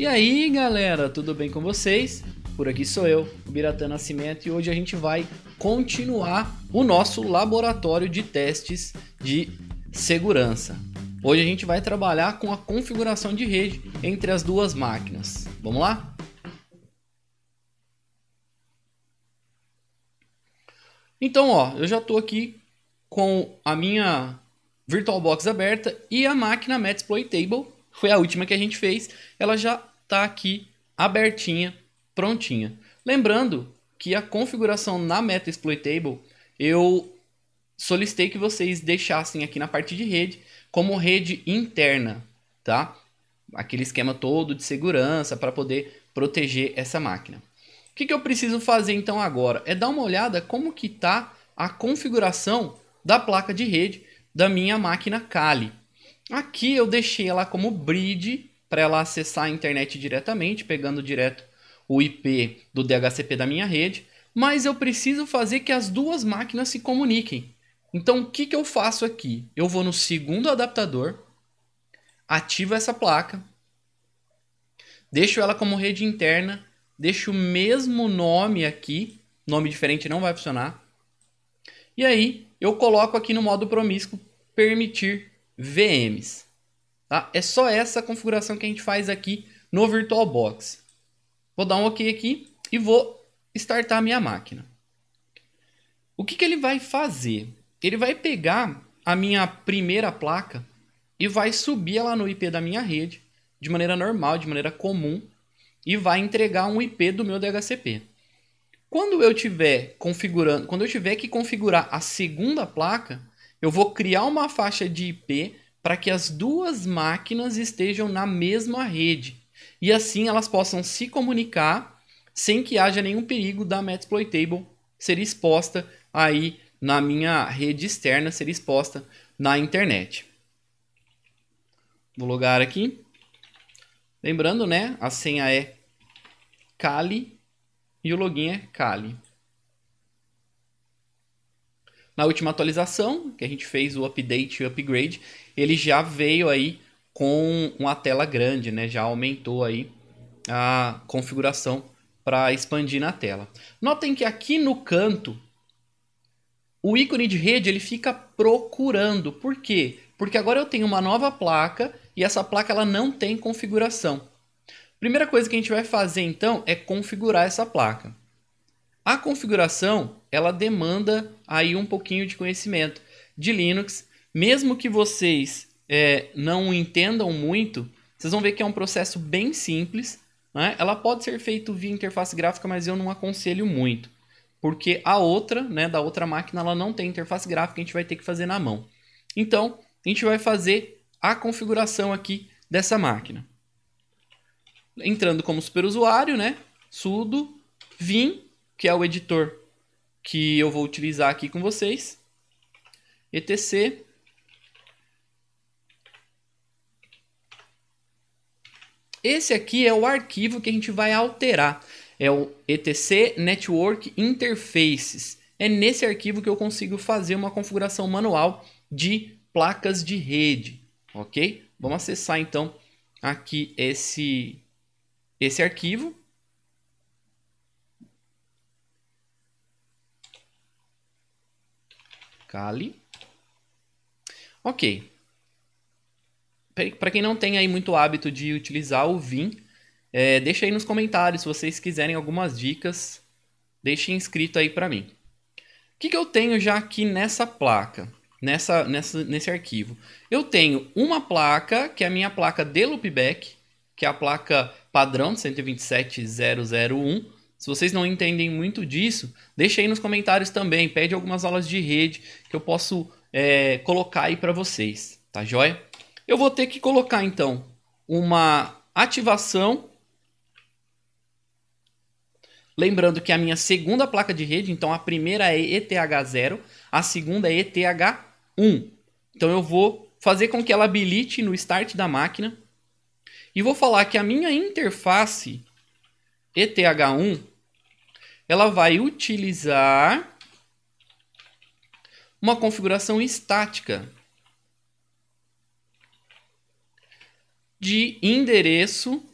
E aí, galera, tudo bem com vocês? Por aqui sou eu, o Biratã Nascimento, e hoje a gente vai continuar o nosso laboratório de testes de segurança. Hoje a gente vai trabalhar com a configuração de rede entre as duas máquinas. Vamos lá? Então, ó, eu já estou aqui com a minha VirtualBox aberta e a máquina Matsploitable, foi a última que a gente fez, ela já está aqui abertinha, prontinha. Lembrando que a configuração na Exploitable, eu solicitei que vocês deixassem aqui na parte de rede como rede interna, tá? Aquele esquema todo de segurança para poder proteger essa máquina. O que, que eu preciso fazer então agora? É dar uma olhada como que está a configuração da placa de rede da minha máquina Kali. Aqui eu deixei ela como bridge para ela acessar a internet diretamente, pegando direto o IP do DHCP da minha rede, mas eu preciso fazer que as duas máquinas se comuniquem. Então o que, que eu faço aqui? Eu vou no segundo adaptador, ativo essa placa, deixo ela como rede interna, deixo o mesmo nome aqui, nome diferente não vai funcionar. E aí eu coloco aqui no modo promíscuo permitir VMs. Tá? É só essa configuração que a gente faz aqui no VirtualBox. Vou dar um OK aqui e vou startar a minha máquina. O que, que ele vai fazer? Ele vai pegar a minha primeira placa e vai subir ela no IP da minha rede de maneira normal, de maneira comum, e vai entregar um IP do meu DHCP. Quando eu tiver configurando, quando eu tiver que configurar a segunda placa, eu vou criar uma faixa de IP para que as duas máquinas estejam na mesma rede e assim elas possam se comunicar sem que haja nenhum perigo da Metasploitable ser exposta aí na minha rede externa, ser exposta na internet. Vou logar aqui. Lembrando, né, a senha é Kali e o login é Kali na última atualização, que a gente fez o update e o upgrade, ele já veio aí com uma tela grande, né? Já aumentou aí a configuração para expandir na tela. Notem que aqui no canto o ícone de rede ele fica procurando. Por quê? Porque agora eu tenho uma nova placa e essa placa ela não tem configuração. Primeira coisa que a gente vai fazer então é configurar essa placa. A configuração, ela demanda aí um pouquinho de conhecimento de Linux, mesmo que vocês é, não entendam muito, vocês vão ver que é um processo bem simples. Né? Ela pode ser feita via interface gráfica, mas eu não aconselho muito, porque a outra, né, da outra máquina, ela não tem interface gráfica, a gente vai ter que fazer na mão. Então, a gente vai fazer a configuração aqui dessa máquina. Entrando como superusuário, né? sudo vim que é o editor que eu vou utilizar aqui com vocês. etc Esse aqui é o arquivo que a gente vai alterar. É o etc network interfaces. É nesse arquivo que eu consigo fazer uma configuração manual de placas de rede, ok? Vamos acessar então aqui esse esse arquivo. Kali. Ok. Para quem não tem aí muito hábito de utilizar o Vim, é, deixa aí nos comentários se vocês quiserem algumas dicas. Deixe inscrito aí para mim. O que, que eu tenho já aqui nessa placa? Nessa, nessa, nesse arquivo. Eu tenho uma placa, que é a minha placa de loopback, que é a placa padrão 127001, se vocês não entendem muito disso, deixa aí nos comentários também, pede algumas aulas de rede que eu posso é, colocar aí para vocês, tá joia? Eu vou ter que colocar então uma ativação, lembrando que a minha segunda placa de rede, então a primeira é ETH0, a segunda é ETH1. Então eu vou fazer com que ela habilite no start da máquina e vou falar que a minha interface ETH1 ela vai utilizar uma configuração estática de endereço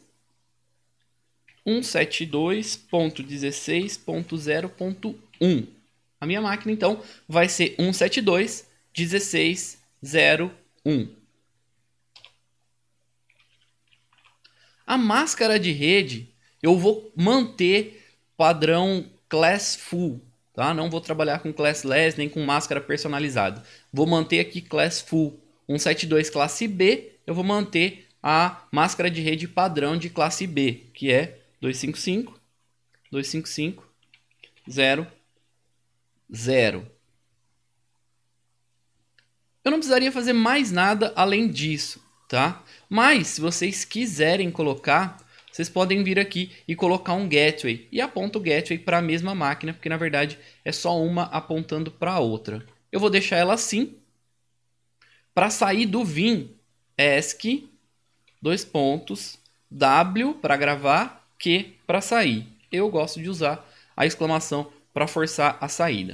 172.16.0.1. A minha máquina então vai ser 172.16.0.1. A máscara de rede eu vou manter padrão class full, tá? Não vou trabalhar com classless nem com máscara personalizada. Vou manter aqui class full 172 classe B, eu vou manter a máscara de rede padrão de classe B, que é 255 255 0 0. Eu não precisaria fazer mais nada além disso, tá? Mas se vocês quiserem colocar vocês podem vir aqui e colocar um gateway e aponta o gateway para a mesma máquina, porque na verdade é só uma apontando para a outra. Eu vou deixar ela assim. Para sair do vim, ESC, dois pontos, W para gravar, Q para sair. Eu gosto de usar a exclamação para forçar a saída.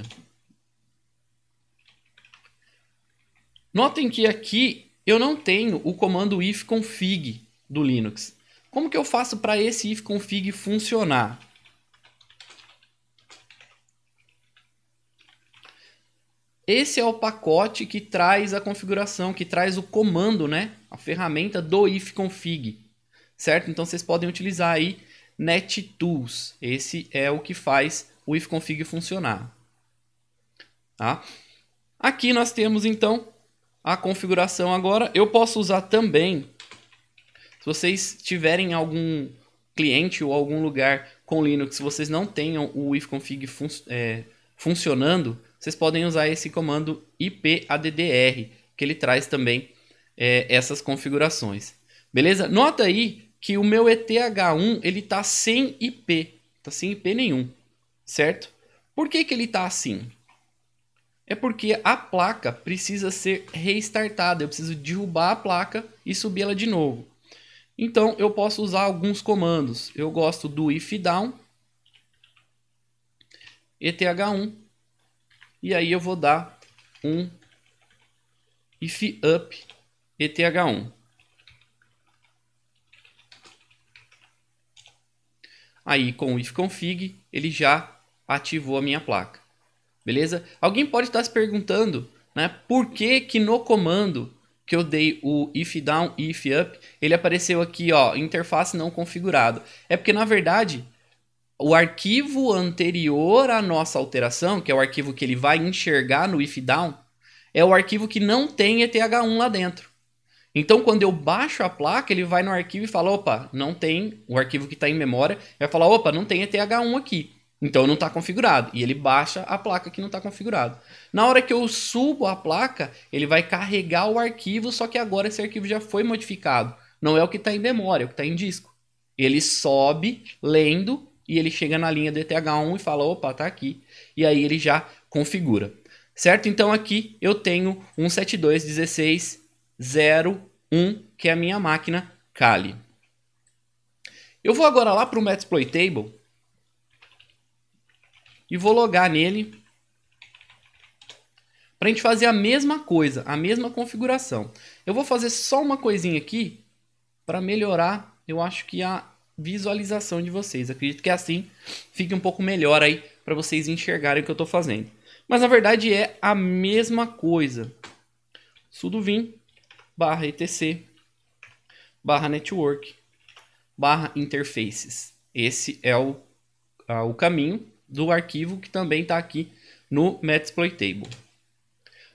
Notem que aqui eu não tenho o comando ifconfig do Linux. Como que eu faço para esse ifconfig funcionar? Esse é o pacote que traz a configuração, que traz o comando, né? A ferramenta do ifconfig, certo? Então vocês podem utilizar aí nettools. Esse é o que faz o ifconfig funcionar. Tá? Aqui nós temos então a configuração agora. Eu posso usar também se vocês tiverem algum cliente ou algum lugar com Linux, vocês não tenham o ifconfig fun é, funcionando, vocês podem usar esse comando ipaddr, que ele traz também é, essas configurações. Beleza? Nota aí que o meu ETH1 ele tá sem IP, tá sem IP nenhum, certo? Por que, que ele tá assim? É porque a placa precisa ser restartada, eu preciso derrubar a placa e subir ela de novo. Então eu posso usar alguns comandos. Eu gosto do if down, eth1, e aí eu vou dar um if up eth1. Aí com o ifconfig ele já ativou a minha placa. Beleza? Alguém pode estar se perguntando, né, por que que no comando que eu dei o if down, if up, ele apareceu aqui, ó, interface não configurado. É porque, na verdade, o arquivo anterior à nossa alteração, que é o arquivo que ele vai enxergar no if down, é o arquivo que não tem ETH1 lá dentro. Então, quando eu baixo a placa, ele vai no arquivo e fala, opa, não tem, o arquivo que está em memória, vai falar, opa, não tem ETH1 aqui. Então não está configurado. E ele baixa a placa que não está configurado. Na hora que eu subo a placa, ele vai carregar o arquivo, só que agora esse arquivo já foi modificado. Não é o que está em memória, é o que está em disco. Ele sobe lendo e ele chega na linha DTH1 e fala: opa, está aqui. E aí ele já configura. Certo? Então aqui eu tenho 172.16.0.1, que é a minha máquina Kali. Eu vou agora lá para o Table e vou logar nele para a gente fazer a mesma coisa, a mesma configuração. Eu vou fazer só uma coisinha aqui para melhorar, eu acho que a visualização de vocês. Acredito que assim fique um pouco melhor aí para vocês enxergarem o que eu estou fazendo. Mas na verdade é a mesma coisa. sudo vim barra etc barra network barra interfaces. Esse é o, a, o caminho do arquivo que também está aqui no Metasploitable.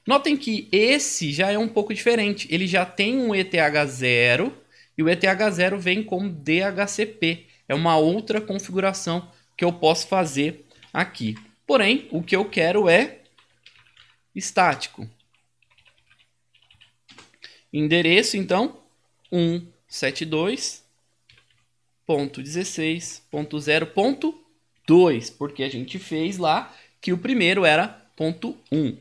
Notem que esse já é um pouco diferente. Ele já tem um ETH0 e o ETH0 vem como DHCP. É uma outra configuração que eu posso fazer aqui. Porém, o que eu quero é estático. Endereço, então, 172.16.0.1. 2, porque a gente fez lá que o primeiro era ponto 1. Um.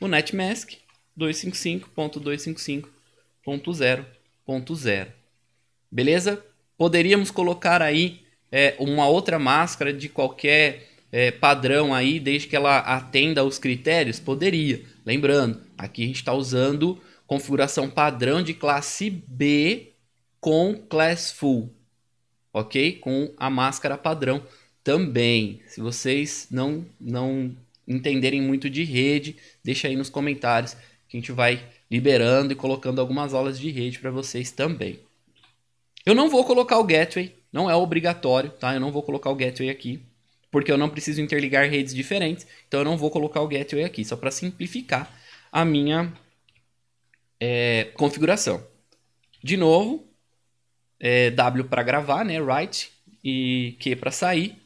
O netmask 255.255.0.0. Beleza? Poderíamos colocar aí é, uma outra máscara de qualquer é, padrão aí, desde que ela atenda aos critérios? Poderia. Lembrando, aqui a gente está usando configuração padrão de classe B com class full ok? Com a máscara padrão também. Se vocês não, não entenderem muito de rede, deixa aí nos comentários que a gente vai liberando e colocando algumas aulas de rede para vocês também. Eu não vou colocar o gateway, não é obrigatório, tá? Eu não vou colocar o gateway aqui, porque eu não preciso interligar redes diferentes, então eu não vou colocar o gateway aqui, só para simplificar a minha é, configuração. De novo, é, W para gravar, né? Write. E Q para sair.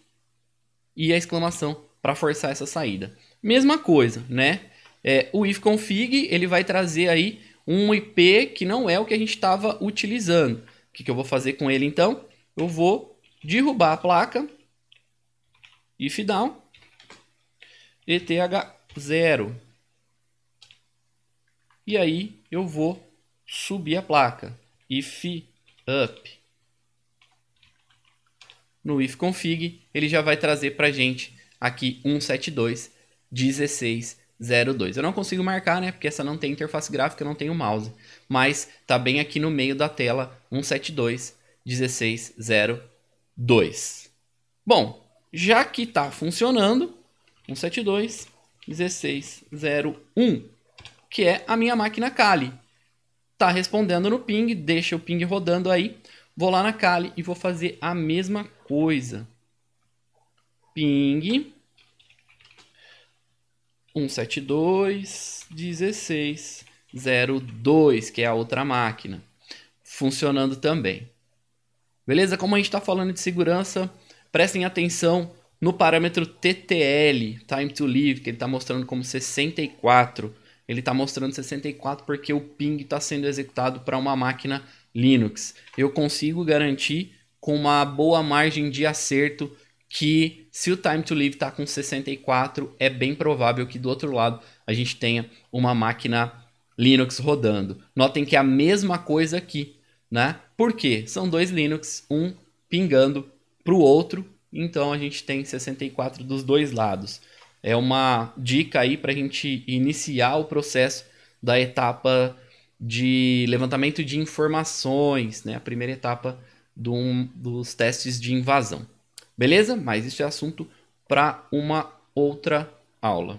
E a exclamação para forçar essa saída. Mesma coisa, né? É, o ifconfig ele vai trazer aí um IP que não é o que a gente estava utilizando. O que, que eu vou fazer com ele então? Eu vou derrubar a placa if down ETH0. E aí eu vou subir a placa if up. No ifconfig, ele já vai trazer para gente aqui 172.16.0.2. Eu não consigo marcar, né? Porque essa não tem interface gráfica, eu não tenho mouse. Mas tá bem aqui no meio da tela 172.16.0.2. Bom, já que está funcionando, 172.16.0.1 que é a minha máquina Kali tá respondendo no ping, deixa o ping rodando aí. Vou lá na Kali e vou fazer a mesma coisa. Ping 172.16.02, que é a outra máquina, funcionando também. Beleza? Como a gente está falando de segurança, prestem atenção no parâmetro TTL, Time to Live, que ele está mostrando como 64 ele está mostrando 64 porque o ping está sendo executado para uma máquina Linux. Eu consigo garantir com uma boa margem de acerto que se o time to live está com 64, é bem provável que do outro lado a gente tenha uma máquina Linux rodando. Notem que é a mesma coisa aqui, né? Por quê? São dois Linux, um pingando para o outro, então a gente tem 64 dos dois lados é uma dica aí para a gente iniciar o processo da etapa de levantamento de informações, né? A primeira etapa do, dos testes de invasão. Beleza? Mas isso é assunto para uma outra aula.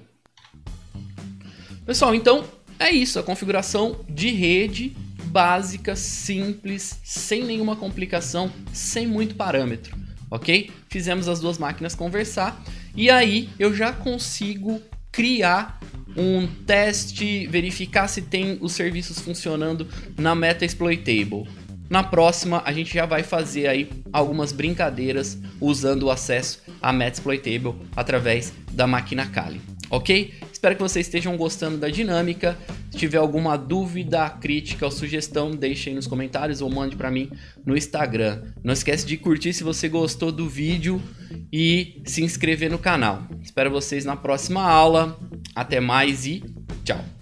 Pessoal, então é isso. A configuração de rede básica, simples, sem nenhuma complicação, sem muito parâmetro, ok? Fizemos as duas máquinas conversar e aí eu já consigo criar um teste, verificar se tem os serviços funcionando na Meta Exploitable. Na próxima a gente já vai fazer aí algumas brincadeiras usando o acesso à Meta Exploitable através da máquina Kali, ok? Espero que vocês estejam gostando da dinâmica. Se tiver alguma dúvida, crítica ou sugestão, deixe aí nos comentários ou mande para mim no Instagram. Não esquece de curtir se você gostou do vídeo e se inscrever no canal. Espero vocês na próxima aula. Até mais e tchau!